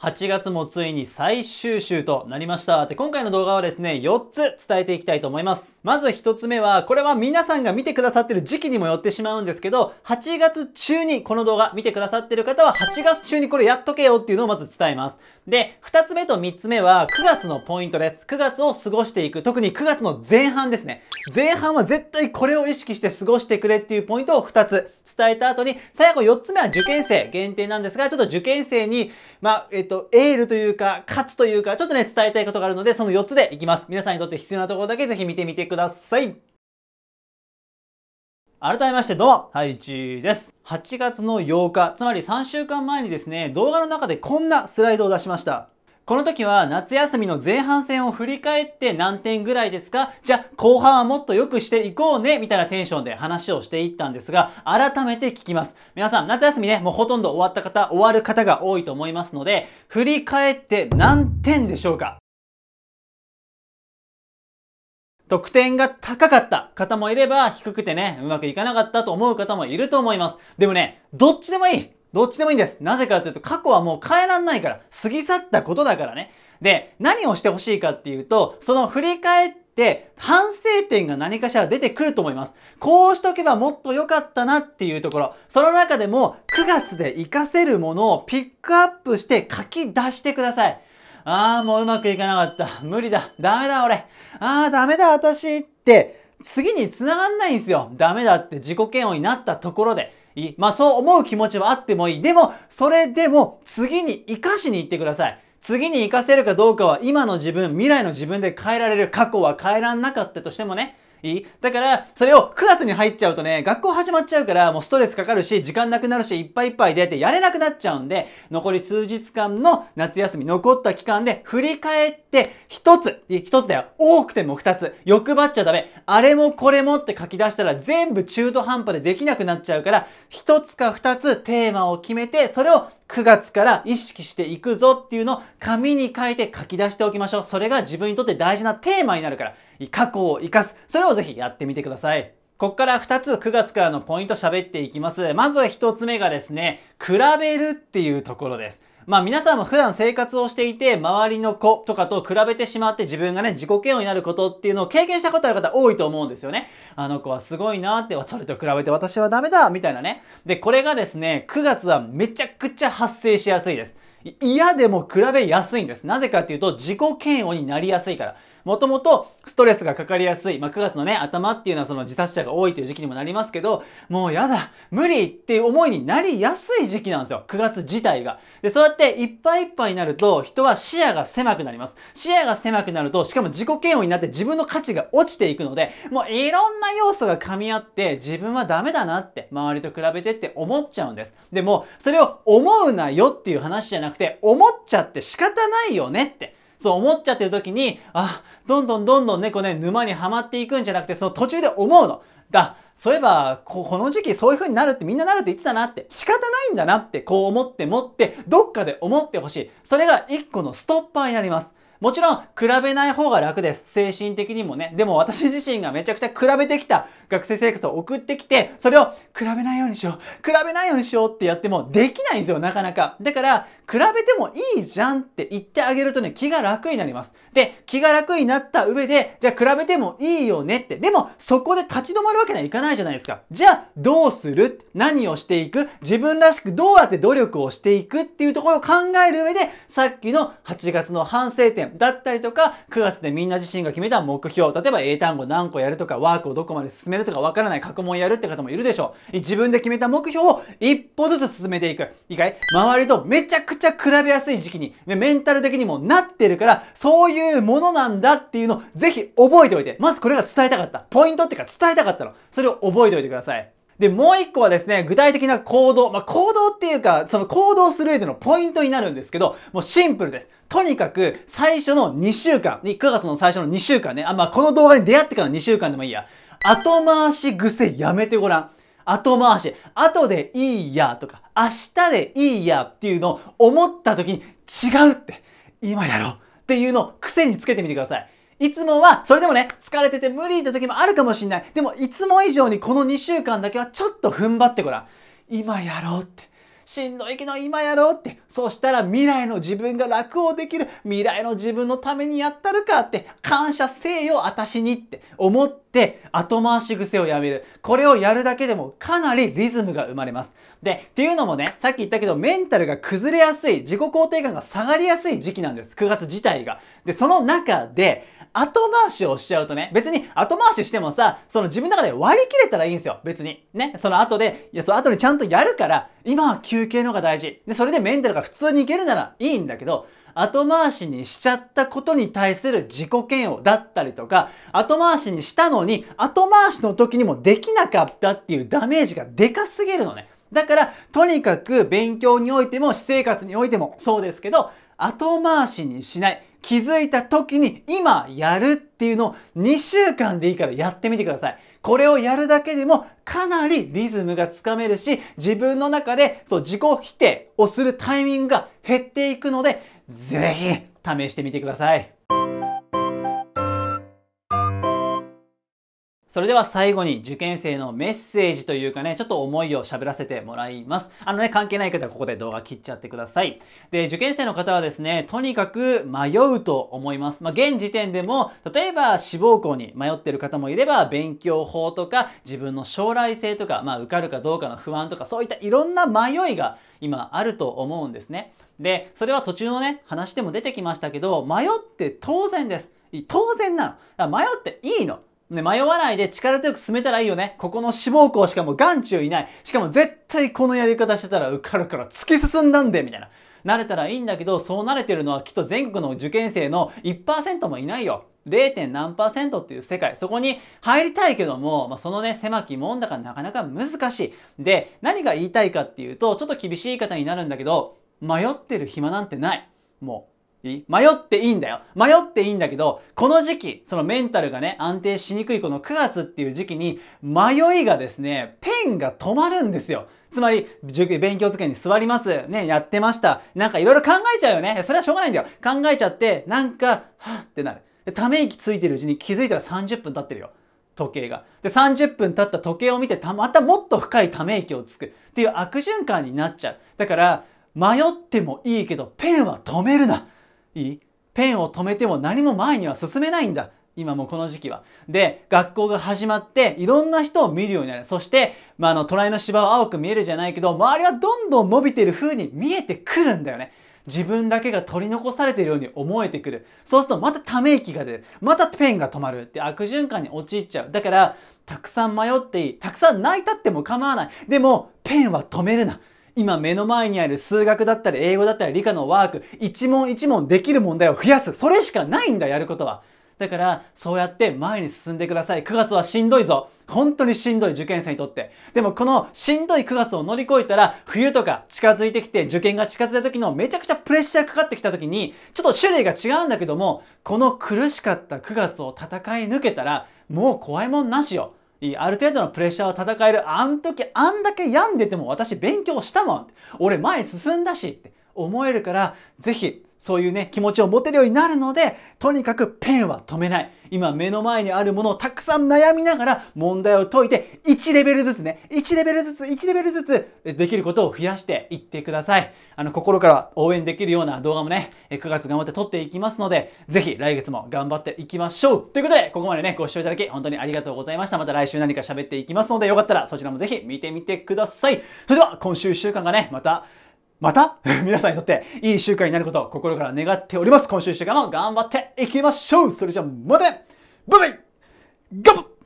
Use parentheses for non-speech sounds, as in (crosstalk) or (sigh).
8月もついに最終週となりました。で、今回の動画はですね、4つ伝えていきたいと思います。まず一つ目は、これは皆さんが見てくださってる時期にもよってしまうんですけど、8月中にこの動画見てくださってる方は、8月中にこれやっとけよっていうのをまず伝えます。で、二つ目と三つ目は、9月のポイントです。9月を過ごしていく。特に9月の前半ですね。前半は絶対これを意識して過ごしてくれっていうポイントを2つ伝えた後に、最後4つ目は受験生限定なんですが、ちょっと受験生に、まあ、えっと、エールというか、勝つというか、ちょっとね、伝えたいことがあるので、その4つでいきます。皆さんにとって必要なところだけぜひ見てみてください。ださい。改めましてどうも、ハイチーです。8月の8日、つまり3週間前にですね、動画の中でこんなスライドを出しました。この時は夏休みの前半戦を振り返って何点ぐらいですかじゃあ後半はもっと良くしていこうねみたいなテンションで話をしていったんですが、改めて聞きます。皆さん夏休みね、もうほとんど終わった方、終わる方が多いと思いますので、振り返って何点でしょうか得点が高かった方もいれば、低くてね、うまくいかなかったと思う方もいると思います。でもね、どっちでもいいどっちでもいいんです。なぜかというと、過去はもう変えらんないから、過ぎ去ったことだからね。で、何をしてほしいかっていうと、その振り返って、反省点が何かしら出てくると思います。こうしとけばもっと良かったなっていうところ、その中でも9月で活かせるものをピックアップして書き出してください。ああ、もううまくいかなかった。(laughs) 無理だ。ダメだ、俺。ああ、ダメだ、私って、次に繋がんないんですよ。ダメだって自己嫌悪になったところで。いまあ、そう思う気持ちはあってもいい。でも、それでも、次に生かしに行ってください。次に活かせるかどうかは今の自分、未来の自分で変えられる過去は変えらんなかったとしてもね、いいだから、それを9月に入っちゃうとね、学校始まっちゃうから、もうストレスかかるし、時間なくなるし、いっぱいいっぱいでってやれなくなっちゃうんで、残り数日間の夏休み、残った期間で振り返って、一つ、一つだよ。多くても二つ。欲張っちゃダメ。あれもこれもって書き出したら、全部中途半端でできなくなっちゃうから、一つか二つテーマを決めて、それを9月から意識していくぞっていうのを紙に書いて書き出しておきましょう。それが自分にとって大事なテーマになるから。過去を生かす。それをぜひやってみてください。こっから二つ9月からのポイント喋っていきます。まずは一つ目がですね、比べるっていうところです。まあ皆さんも普段生活をしていて、周りの子とかと比べてしまって自分がね、自己嫌悪になることっていうのを経験したことある方多いと思うんですよね。あの子はすごいなって、それと比べて私はダメだみたいなね。で、これがですね、9月はめちゃくちゃ発生しやすいです。嫌でも比べやすいんです。なぜかっていうと、自己嫌悪になりやすいから。もともとストレスがかかりやすい、まあ、9月のね、頭っていうのはその自殺者が多いという時期にもなりますけど、もうやだ、無理っていう思いになりやすい時期なんですよ。9月自体が。で、そうやっていっぱいいっぱいになると、人は視野が狭くなります。視野が狭くなると、しかも自己嫌悪になって自分の価値が落ちていくので、もういろんな要素が噛み合って、自分はダメだなって、周りと比べてって思っちゃうんです。でも、それを思うなよっていう話じゃなくて、思っちゃって仕方ないよねって。そう思っちゃってる時に、あ、どんどんどんどん猫ね、沼にはまっていくんじゃなくて、その途中で思うの。だ、そういえば、この時期そういう風になるってみんななるって言ってたなって、仕方ないんだなって、こう思って持って、どっかで思ってほしい。それが一個のストッパーになります。もちろん、比べない方が楽です。精神的にもね。でも私自身がめちゃくちゃ比べてきた学生生活を送ってきて、それを比べないようにしよう。比べないようにしようってやってもできないんですよ、なかなか。だから、比べてもいいじゃんって言ってあげるとね、気が楽になります。で、気が楽になった上で、じゃあ比べてもいいよねって。でも、そこで立ち止まるわけにはいかないじゃないですか。じゃあ、どうする何をしていく自分らしくどうやって努力をしていくっていうところを考える上で、さっきの8月の反省点だったりとか、9月でみんな自身が決めた目標、例えば英単語何個やるとか、ワークをどこまで進めるとかわからない過去問やるって方もいるでしょう。自分で決めた目標を一歩ずつ進めていく。いいかい周りとめちゃくちゃくちゃ比べやすい時期に、ね、メンタル的にもなってるから、そういうものなんだっていうのをぜひ覚えておいて。まずこれが伝えたかった。ポイントっていうか伝えたかったの。それを覚えておいてください。で、もう一個はですね、具体的な行動。まあ、行動っていうか、その行動する上でのポイントになるんですけど、もうシンプルです。とにかく、最初の2週間、9月の最初の2週間ね、あ、まあ、この動画に出会ってから2週間でもいいや。後回し癖やめてごらん。後回し、後でいいやとか、明日でいいやっていうのを思った時に違うって、今やろうっていうのを癖につけてみてください。いつもは、それでもね、疲れてて無理って時もあるかもしんない。でも、いつも以上にこの2週間だけはちょっと踏ん張ってごらん。今やろうって。しんどいけど今やろうって、そしたら未来の自分が楽をできる、未来の自分のためにやったるかって、感謝せよ、私にって思って、後回し癖をやめる。これをやるだけでもかなりリズムが生まれます。で、っていうのもね、さっき言ったけど、メンタルが崩れやすい、自己肯定感が下がりやすい時期なんです。9月自体が。で、その中で、後回しをしちゃうとね、別に後回ししてもさ、その自分の中で割り切れたらいいんですよ、別に。ね、その後で、いや、その後にちゃんとやるから、今は休憩の方が大事。で、それでメンタルが普通にいけるならいいんだけど、後回しにしちゃったことに対する自己嫌悪だったりとか、後回しにしたのに、後回しの時にもできなかったっていうダメージがでかすぎるのね。だから、とにかく勉強においても、私生活においてもそうですけど、後回しにしない。気づいた時に今やるっていうのを2週間でいいからやってみてください。これをやるだけでもかなりリズムがつかめるし、自分の中でそう自己否定をするタイミングが減っていくので、ぜひ試してみてください。それでは最後に受験生のメッセージというかね、ちょっと思いを喋らせてもらいます。あのね、関係ない方はここで動画切っちゃってください。で、受験生の方はですね、とにかく迷うと思います。まあ、現時点でも、例えば志望校に迷ってる方もいれば、勉強法とか、自分の将来性とか、まあ、受かるかどうかの不安とか、そういったいろんな迷いが今あると思うんですね。で、それは途中のね、話でも出てきましたけど、迷って当然です。当然なの。迷っていいの。ね、迷わないで力強く進めたらいいよね。ここの志望校しかも眼中いない。しかも絶対このやり方してたら受かるから突き進んだんで、みたいな。慣れたらいいんだけど、そう慣れてるのはきっと全国の受験生の1%もいないよ。0. 何っていう世界。そこに入りたいけども、まあ、そのね、狭きもんだからなかなか難しい。で、何が言いたいかっていうと、ちょっと厳しい言い方になるんだけど、迷ってる暇なんてない。もう。迷っていいんだよ。迷っていいんだけど、この時期、そのメンタルがね、安定しにくいこの9月っていう時期に、迷いがですね、ペンが止まるんですよ。つまり、勉強机に座ります。ね、やってました。なんかいろいろ考えちゃうよね。それはしょうがないんだよ。考えちゃって、なんか、はぁってなる。ため息ついてるうちに気づいたら30分経ってるよ。時計が。で、30分経った時計を見てた、またもっと深いため息をつく。っていう悪循環になっちゃう。だから、迷ってもいいけど、ペンは止めるな。いいペンを止めても何も前には進めないんだ。今もこの時期は。で、学校が始まって、いろんな人を見るようになる。そして、まあ、あの、隣の芝は青く見えるじゃないけど、周りはどんどん伸びてる風に見えてくるんだよね。自分だけが取り残されてるように思えてくる。そうするとまたため息が出る。またペンが止まるって悪循環に陥っちゃう。だから、たくさん迷っていい。たくさん泣いたっても構わない。でも、ペンは止めるな。今目の前にある数学だったり英語だったり理科のワーク、一問一問できる問題を増やす。それしかないんだ、やることは。だから、そうやって前に進んでください。9月はしんどいぞ。本当にしんどい受験生にとって。でもこのしんどい9月を乗り越えたら、冬とか近づいてきて、受験が近づいた時のめちゃくちゃプレッシャーかかってきた時に、ちょっと種類が違うんだけども、この苦しかった9月を戦い抜けたら、もう怖いもんなしよ。ある程度のプレッシャーを戦える。あん時、あんだけ病んでても私勉強したもん。俺前進んだしって思えるから、ぜひそういうね、気持ちを持てるようになるので、とにかくペンは止めない。今目の前にあるものをたくさん悩みながら問題を解いて、1レベルずつね、1レベルずつ、1レベルずつできることを増やしていってください。あの、心から応援できるような動画もね、9月頑張って撮っていきますので、ぜひ来月も頑張っていきましょうということで、ここまでね、ご視聴いただき本当にありがとうございました。また来週何か喋っていきますので、よかったらそちらもぜひ見てみてください。それでは、今週1週間がね、また、また (laughs) 皆さんにとっていい1週間になることを心から願っております。今週一週間も頑張っていきましょうそれじゃあまたねバイバイ頑張